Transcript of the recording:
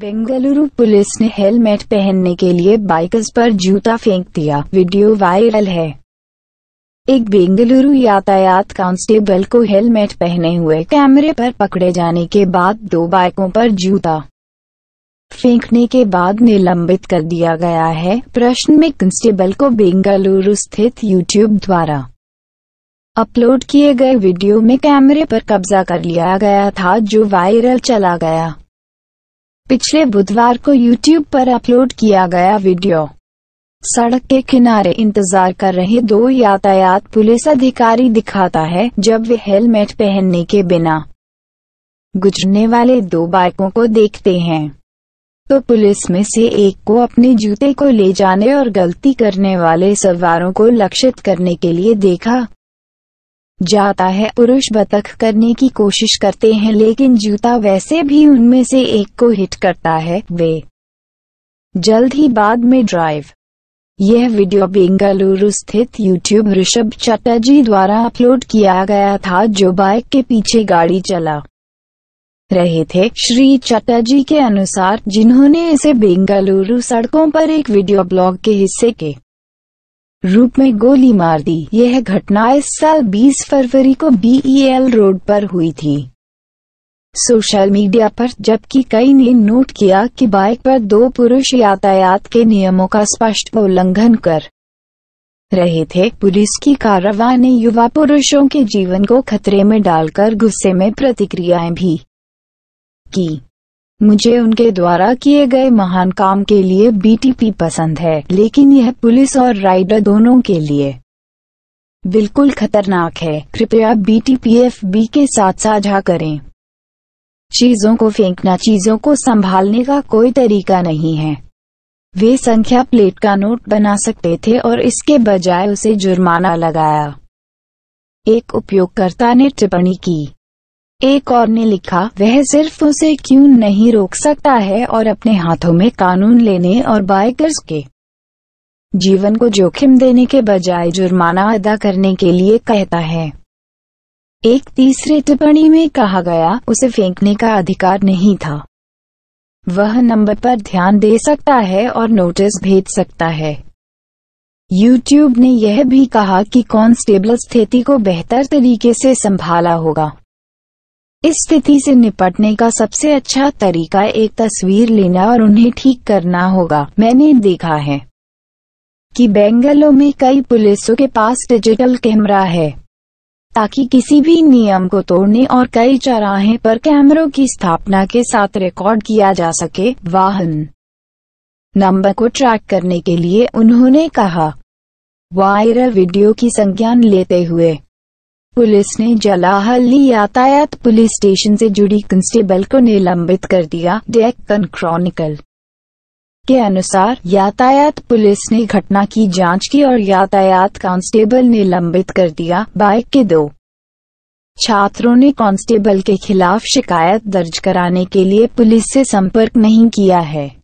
Bengaluru police ने helmet पहनने के लिए बाइकर्स पर जूता फेंक दिया वीडियो वायरल है एक बेंगलुरु यातायात कांस्टेबल को हेलमेट पहने हुए कैमरे पर पकड़े जाने के बाद दो बाइकों पर जूता फेंकने के बाद निलंबित कर दिया गया है प्रश्न में कांस्टेबल को बेंगलुरु स्थित यूट्यूब द्वारा अपलोड किए गए वीडियो में कैमरे पर कब्जा कर लिया गया था जो वायरल चला गया पिछले बुधवार को यूट्यूब पर अपलोड किया गया वीडियो सड़क के किनारे इंतजार कर रहे दो यातायात पुलिस अधिकारी दिखाता है जब वे हेलमेट पहनने के बिना गुजरने वाले दो बाइकों को देखते हैं तो पुलिस में से एक को अपने जूते को ले जाने और गलती करने वाले सवारों को लक्षित करने के लिए देखा जाता है पुरुष बतख करने की कोशिश करते हैं लेकिन जूता वैसे भी उनमें से एक को हिट करता है वे जल्द ही बाद में ड्राइव यह वीडियो बेंगलुरु स्थित यूट्यूब ऋषभ चटर्जी द्वारा अपलोड किया गया था जो बाइक के पीछे गाड़ी चला रहे थे श्री चटर्जी के अनुसार जिन्होंने इसे बेंगलुरु सड़कों पर एक वीडियो ब्लॉग के हिस्से के रूप में गोली मार दी यह घटना इस साल 20 फरवरी को बीईएल e रोड पर हुई थी सोशल मीडिया पर जबकि कई ने नोट किया कि बाइक पर दो पुरुष यातायात के नियमों का स्पष्ट उल्लंघन कर रहे थे पुलिस की कार्रवाई ने युवा पुरुषों के जीवन को खतरे में डालकर गुस्से में प्रतिक्रियाएं भी की मुझे उनके द्वारा किए गए महान काम के लिए बीटीपी पसंद है लेकिन यह पुलिस और राइडर दोनों के लिए बिल्कुल खतरनाक है कृपया बीटीपीएफबी के साथ साझा करें चीजों को फेंकना चीजों को संभालने का कोई तरीका नहीं है वे संख्या प्लेट का नोट बना सकते थे और इसके बजाय उसे जुर्माना लगाया एक उपयोगकर्ता ने टिप्पणी की एक और ने लिखा वह सिर्फ उसे क्यों नहीं रोक सकता है और अपने हाथों में कानून लेने और बाइकर्स के जीवन को जोखिम देने के बजाय जुर्माना अदा करने के लिए कहता है एक तीसरे टिप्पणी में कहा गया उसे फेंकने का अधिकार नहीं था वह नंबर पर ध्यान दे सकता है और नोटिस भेज सकता है यूट्यूब ने यह भी कहा कि कॉन्स्टेबल स्थिति को बेहतर तरीके से संभाला होगा इस स्थिति से निपटने का सबसे अच्छा तरीका एक तस्वीर लेना और उन्हें ठीक करना होगा मैंने देखा है कि बेंगलों में कई पुलिसों के पास डिजिटल कैमरा है ताकि किसी भी नियम को तोड़ने और कई चौराहे पर कैमरों की स्थापना के साथ रिकॉर्ड किया जा सके वाहन नंबर को ट्रैक करने के लिए उन्होंने कहा वायरल वीडियो की संज्ञान लेते हुए पुलिस ने जलाहली यातायात पुलिस स्टेशन से जुड़ी कांस्टेबल को निलंबित कर दिया डेक्कन क्रॉनिकल के अनुसार यातायात पुलिस ने घटना की जांच की और यातायात कांस्टेबल ने लंबित कर दिया बाइक के दो छात्रों ने कांस्टेबल के खिलाफ शिकायत दर्ज कराने के लिए पुलिस से संपर्क नहीं किया है